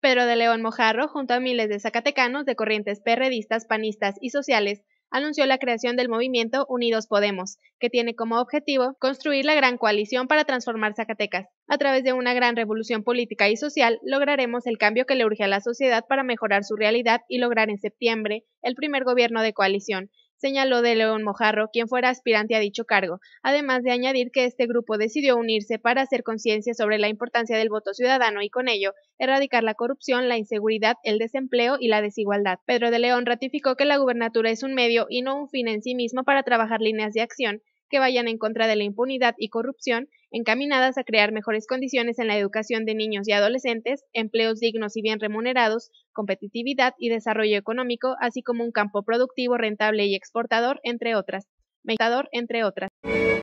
Pedro de León Mojarro, junto a miles de zacatecanos de corrientes perredistas, panistas y sociales, anunció la creación del movimiento Unidos Podemos, que tiene como objetivo construir la gran coalición para transformar Zacatecas. A través de una gran revolución política y social, lograremos el cambio que le urge a la sociedad para mejorar su realidad y lograr en septiembre el primer gobierno de coalición, señaló de León Mojarro, quien fuera aspirante a dicho cargo, además de añadir que este grupo decidió unirse para hacer conciencia sobre la importancia del voto ciudadano y con ello erradicar la corrupción, la inseguridad, el desempleo y la desigualdad. Pedro de León ratificó que la gubernatura es un medio y no un fin en sí mismo para trabajar líneas de acción que vayan en contra de la impunidad y corrupción, encaminadas a crear mejores condiciones en la educación de niños y adolescentes, empleos dignos y bien remunerados, competitividad y desarrollo económico, así como un campo productivo rentable y exportador, entre otras. entre otras.